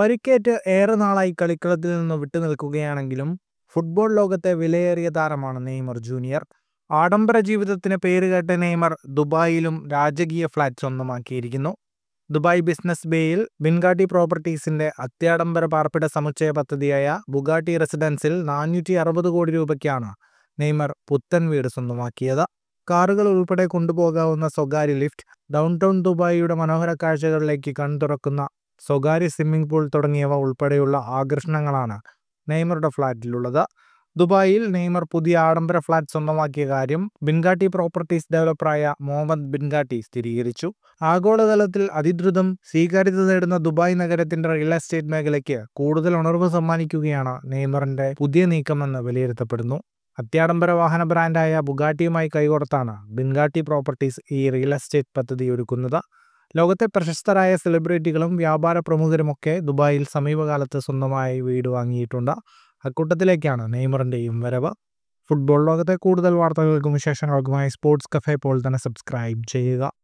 പരിക്കേറ്റ് ഏറെ നാളായി കളിക്കളത്തിൽ നിന്ന് വിട്ടുനിൽക്കുകയാണെങ്കിലും ഫുട്ബോൾ ലോകത്തെ വിലയേറിയ താരമാണ് നെയ്മർ ജൂനിയർ ആഡംബര ജീവിതത്തിന് പേരുകേട്ട നെയ്മർ ദുബായിലും രാജകീയ ഫ്ലാറ്റ് സ്വന്തമാക്കിയിരിക്കുന്നു ദുബായ് ബിസിനസ് ബേയിൽ ബിൻഗാട്ടി പ്രോപ്പർട്ടീസിന്റെ അത്യാഡംബര പാർപ്പിട സമുച്ചയ പദ്ധതിയായ ബുഗാട്ടി റെസിഡൻസിൽ നാനൂറ്റി അറുപത് കോടി രൂപയ്ക്കാണ് നെയ്മർ പുത്തൻ വീട് സ്വന്തമാക്കിയത് കാറുകൾ ഉൾപ്പെടെ കൊണ്ടുപോകാവുന്ന സ്വകാര്യ ലിഫ്റ്റ് ഡൗൺ ടൗൺ ദുബായിയുടെ മനോഹര കാഴ്ചകളിലേക്ക് തുറക്കുന്ന സ്വകാര്യ സ്വിമ്മിംഗ് പൂൾ തുടങ്ങിയവ ഉൾപ്പെടെയുള്ള ആകർഷണങ്ങളാണ് നെയ്മറുടെ ഫ്ലാറ്റിലുള്ളത്. ദുബായിൽ നെയ്മർ പുതിയ ആഡംബര ഫ്ളാറ്റ് സ്വന്തമാക്കിയ കാര്യം ബിൻഗാട്ടി പ്രോപ്പർട്ടീസ് ഡെവലപ്പറായ മുഹമ്മദ് ബിൻഗാട്ടി സ്ഥിരീകരിച്ചു ആഗോളതലത്തിൽ അതിദ്രുതം സ്വീകാര്യത നേടുന്ന ദുബായ് നഗരത്തിന്റെ റിയൽ എസ്റ്റേറ്റ് മേഖലയ്ക്ക് കൂടുതൽ ഉണർവ് സമ്മാനിക്കുകയാണ് നെയ്മറിന്റെ പുതിയ നീക്കമെന്ന് വിലയിരുത്തപ്പെടുന്നു അത്യാഡംബര വാഹന ബ്രാൻഡായ ബുഗാട്ടിയുമായി കൈകോർത്താണ് ബിൻഗാട്ടി പ്രോപ്പർട്ടീസ് ഈ റിയൽ എസ്റ്റേറ്റ് പദ്ധതി ഒരുക്കുന്നത് ലോകത്തെ പ്രശസ്തരായ സെലിബ്രിറ്റികളും വ്യാപാര പ്രമുഖരുമൊക്കെ ദുബായിൽ സമീപകാലത്ത് സ്വന്തമായി വീട് വാങ്ങിയിട്ടുണ്ട് അക്കൂട്ടത്തിലേക്കാണ് നെയ്മറിൻ്റെയും വരവ് ഫുട്ബോൾ ലോകത്തെ കൂടുതൽ വാർത്തകൾക്കും വിശേഷങ്ങൾക്കുമായി സ്പോർട്സ് കഫേ പോൾ തന്നെ സബ്സ്ക്രൈബ് ചെയ്യുക